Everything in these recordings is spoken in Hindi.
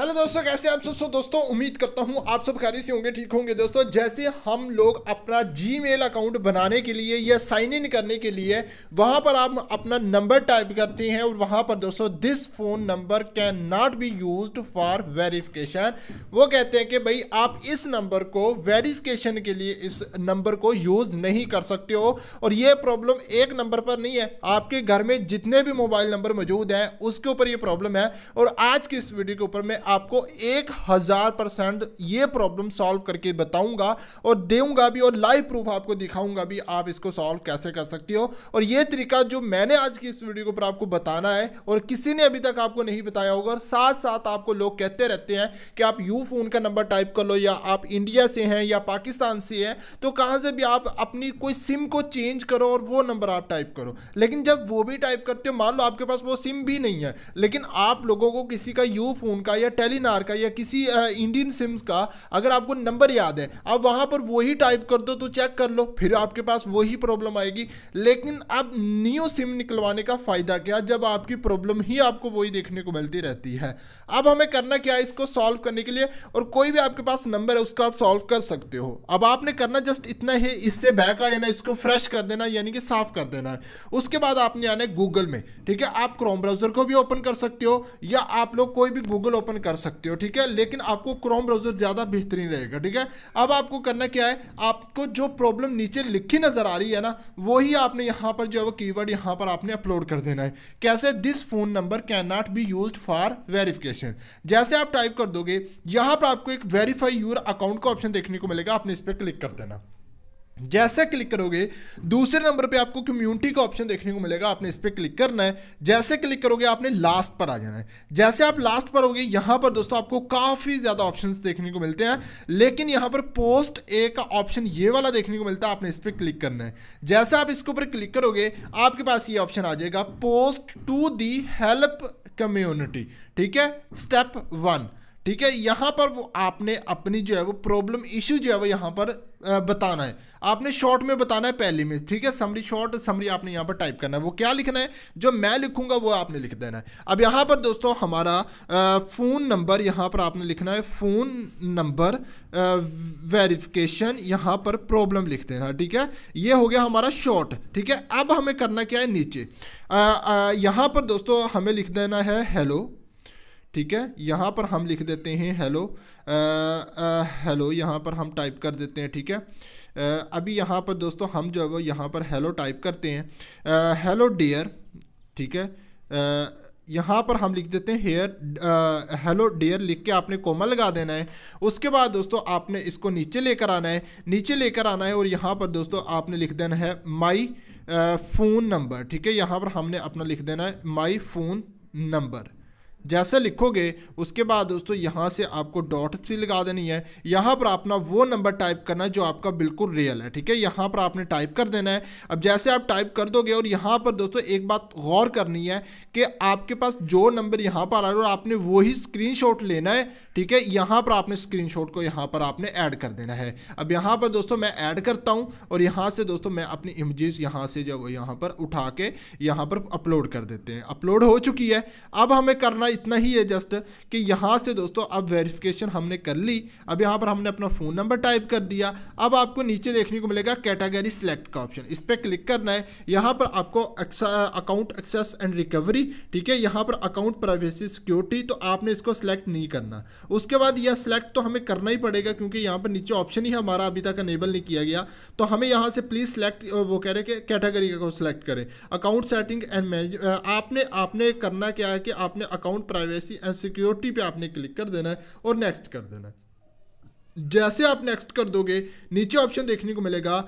हेलो दोस्तों कैसे आप सब सो दोस्तों उम्मीद करता हूँ आप सब खैर से होंगे ठीक होंगे दोस्तों जैसे हम लोग अपना मेल अकाउंट बनाने के लिए या साइन इन करने के लिए वहाँ पर आप अपना नंबर टाइप करते हैं और वहाँ पर दोस्तों this phone number can not be use for verification वो कहते हैं कि भाई आप इस नंबर को वेरीफिकेशन के लिए इस नंबर को यूज़ नहीं कर सकते हो और ये प्रॉब्लम एक नंबर पर नहीं है आपके घर में जितने भी मोबाइल नंबर मौजूद हैं उसके ऊपर ये प्रॉब्लम है और आज की इस वीडियो के ऊपर मैं आपको एक हज़ार परसेंट ये प्रॉब्लम सॉल्व करके बताऊंगा और देऊंगा भी और लाइव प्रूफ आपको दिखाऊंगा भी आप इसको सॉल्व कैसे कर सकते हो और ये तरीका जो मैंने आज की इस वीडियो के ऊपर आपको बताना है और किसी ने अभी तक आपको नहीं बताया होगा और साथ साथ आपको लोग कहते रहते हैं कि आप यू फ़ोन का नंबर टाइप कर लो या आप इंडिया से हैं या पाकिस्तान से हैं तो कहाँ से भी आप अपनी कोई सिम को चेंज करो और वो नंबर आप टाइप करो लेकिन जब वो भी टाइप करते हो मान लो आपके पास वो सिम भी नहीं है लेकिन आप लोगों को किसी का यू फ़ोन का या टेलीनार का या किसी इंडियन सिम्स का अगर आपको नंबर याद है आप वहां पर वही टाइप कर दो तो चेक कर लो फिर आपके पास वही प्रॉब्लम आएगी लेकिन अब न्यू सिम निकलवाने का फ़ायदा क्या जब आपकी प्रॉब्लम ही आपको वही देखने को मिलती रहती है अब हमें करना क्या है इसको सॉल्व करने के लिए और कोई भी आपके पास नंबर है उसको आप सॉल्व कर सकते हो अब आपने करना जस्ट इतना ही इससे बहका लेना इसको फ्रेश कर देना यानी कि साफ कर देना है उसके बाद आपने आना है गूगल में ठीक है आप क्रोम ब्राउजर को भी ओपन कर सकते हो या आप लोग कोई भी गूगल ओपन कर सकते हो ठीक है लेकिन आपको क्रोम ब्राउज़र ज़्यादा बेहतरीन रहेगा ठीक है अब आपको करना क्या है आपको जो प्रॉब्लम नीचे लिखी नज़र आ रही है ना वही आपने यहां पर जो है वो कीवर्ड यहां पर आपने अपलोड कर देना है कैसे this phone number can not be use for verification जैसे आप टाइप कर दोगे यहां पर आपको एक वेरीफाई यूर अकाउंट का ऑप्शन देखने को मिलेगा आपने इस पर क्लिक कर देना जैसे क्लिक करोगे दूसरे नंबर पे आपको कम्युनिटी का ऑप्शन देखने को मिलेगा आपने इस पर क्लिक करना है जैसे क्लिक करोगे आपने लास्ट पर आ जाना है जैसे आप लास्ट पर होगे यहां पर दोस्तों आपको काफ़ी ज़्यादा ऑप्शंस देखने को मिलते हैं लेकिन यहां पर पोस्ट ए का ऑप्शन ये वाला देखने को मिलता है आपने इस पर क्लिक करना है जैसे आप इसके ऊपर क्लिक करोगे आपके पास ये ऑप्शन आ जाएगा post to the help community ठीक है स्टेप वन ठीक है यहाँ पर वो आपने अपनी जो है वो प्रॉब्लम इशू जो है वो यहाँ पर बताना है आपने शॉर्ट में बताना है पहले में ठीक है समरी शॉर्ट समरी आपने यहाँ पर टाइप करना है वो क्या लिखना है जो मैं लिखूंगा वो आपने लिख देना है अब यहाँ पर दोस्तों हमारा फ़ोन नंबर यहाँ पर आपने लिखना है फ़ोन नंबर वेरिफिकेशन यहाँ पर प्रॉब्लम लिख देना ठीक है ये हो गया हमारा शॉर्ट ठीक है अब हमें करना क्या है नीचे यहाँ पर दोस्तों हमें लिख देना है हेलो ठीक है यहाँ पर हम लिख देते हैं हेलो हेलो यहाँ पर हम टाइप कर देते हैं ठीक है आ, अभी यहाँ पर दोस्तों हम जो है वो यहाँ पर हेलो टाइप करते हैं हेलो डियर ठीक है यहाँ पर हम लिख देते हैं हेयर हेलो डियर लिख के आपने कोमा लगा देना है उसके बाद दोस्तों आपने इसको नीचे लेकर आना है नीचे लेकर आना है और यहाँ पर दोस्तों आपने लिख देना है माई फ़ोन नंबर ठीक है यहाँ पर हमने अपना लिख देना है माई फ़ोन नंबर जैसे लिखोगे उसके बाद दोस्तों यहाँ से आपको डॉट सी लगा देनी है यहाँ पर आपना वो नंबर टाइप करना है जो आपका बिल्कुल रियल है ठीक है यहाँ पर आपने टाइप कर देना है अब जैसे आप टाइप कर दोगे और यहाँ पर दोस्तों एक बात गौर करनी है कि आपके पास जो नंबर यहाँ पर आ रहा है और आपने वही स्क्रीन लेना है ठीक है यहाँ पर आपने स्क्रीन को यहाँ पर आपने ऐड कर देना है अब यहाँ पर दोस्तों मैं ऐड करता हूँ और यहाँ से दोस्तों मैं अपनी इमेजेस यहाँ से जो यहाँ पर उठा के यहाँ पर अपलोड कर देते हैं अपलोड हो चुकी है अब हमें करना करना इतना ही है जस्ट कि यहाँ से दोस्तों अब वेरिफिकेशन हमने कर ली अब यहाँ पर हमने अपना फ़ोन नंबर टाइप कर दिया अब आपको नीचे देखने को मिलेगा कैटेगरी सेलेक्ट का ऑप्शन इस पर क्लिक करना है यहाँ पर आपको अकाउंट एक्सेस एंड रिकवरी ठीक है यहाँ पर अकाउंट प्राइवेसी सिक्योरिटी तो आपने इसको सेलेक्ट नहीं करना उसके बाद यह सिलेक्ट तो हमें करना ही पड़ेगा क्योंकि यहाँ पर नीचे ऑप्शन ही हमारा अभी तक अनेबल नहीं किया गया तो हमें यहाँ से प्लीज़ सेलेक्ट वो कह रहे कि कैटेगरी का सिलेक्ट करें अकाउंट सेटिंग एंड मैनेज आपने आपने करना क्या है कि आपने account account privacy and security पे आपने क्लिक कर देना है और नेक्स्ट कर देना है जैसे आप नेक्स्ट कर दोगे नीचे ऑप्शन देखने को मिलेगा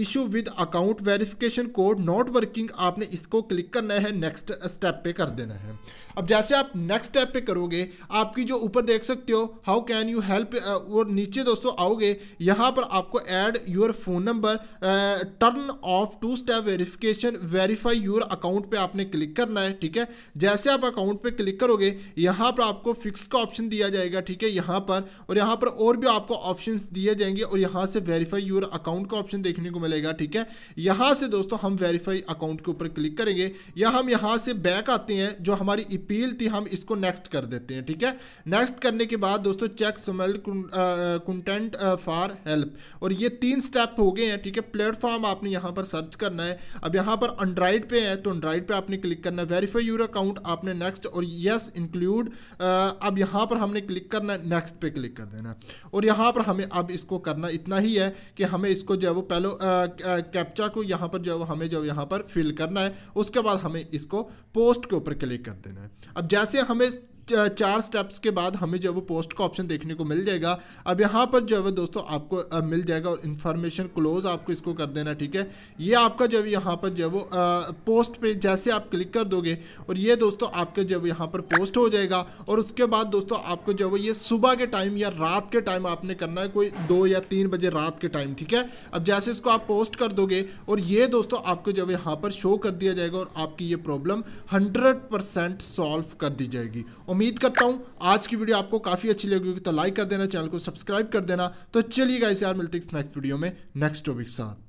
issue with account verification code not working आपने इसको क्लिक करना है नेक्स्ट स्टेप पे कर देना है अब जैसे आप नेक्स्ट स्टेप पे करोगे आपकी जो ऊपर देख सकते हो हाउ कैन यू हेल्प और नीचे दोस्तों आओगे यहाँ पर आपको add your phone number turn off two step verification verify your account पर आपने क्लिक करना है ठीक है जैसे आप अकाउंट पर क्लिक करोगे यहाँ पर आपको फिक्स का ऑप्शन दिया जाएगा ठीक है यहाँ पर और यहाँ पर और भी जो आपको ऑप्शन दिए जाएंगे और यहाँ से वेरीफाई यूर अकाउंट का ऑप्शन देखने को मिलेगा ठीक है यहाँ से दोस्तों हम वेरीफाई अकाउंट के ऊपर क्लिक करेंगे या हम यहाँ से बैक आते हैं जो हमारी अपील थी हम इसको नेक्स्ट कर देते हैं ठीक है नेक्स्ट करने के बाद दोस्तों चेक समेल कंटेंट फॉर हेल्प और ये तीन स्टेप हो गए हैं ठीक है प्लेटफॉर्म आपने यहाँ पर सर्च करना है अब यहाँ पर एंड्राइड पे है तो एंड्राइड पे आपने क्लिक करना है वेरीफाई यूर अकाउंट आपने नेक्स्ट और यस इंक्लूड अब यहाँ पर हमने क्लिक करना है नेक्स्ट पे क्लिक कर देना और यहाँ पर हमें अब इसको करना इतना ही है कि हमें इसको जो है वो पहले कैप्चा को यहाँ पर जो है वो हमें जो यहाँ पर फिल करना है उसके बाद हमें इसको पोस्ट के ऊपर क्लिक कर देना है अब जैसे हमें चार स्टेप्स के बाद हमें जो है वो पोस्ट का ऑप्शन देखने को मिल जाएगा अब यहाँ पर जो है दोस्तों आपको मिल जाएगा और इन्फॉर्मेशन क्लोज आपको इसको कर देना ठीक है ये आपका जो है यहाँ पर जो है वो पोस्ट पे जैसे आप क्लिक कर दोगे और ये दोस्तों आपके जो है यहाँ पर पोस्ट हो जाएगा और उसके बाद दोस्तों आपको जो है वो ये सुबह के टाइम या रात के टाइम आपने करना है कोई दो या तीन बजे रात के टाइम ठीक है अब जैसे इसको आप पोस्ट कर दोगे और ये दोस्तों आपको जो है यहाँ पर शो कर दिया जाएगा और आपकी ये प्रॉब्लम हंड्रेड परसेंट सॉल्व कर दी जाएगी और उम्मीद करता हूँ आज की वीडियो आपको काफ़ी अच्छी लगी होगी तो लाइक कर देना चैनल को सब्सक्राइब कर देना तो चलिए गाइस यार मिलते हैं नेक्स्ट वीडियो में नेक्स्ट टॉपिक साथ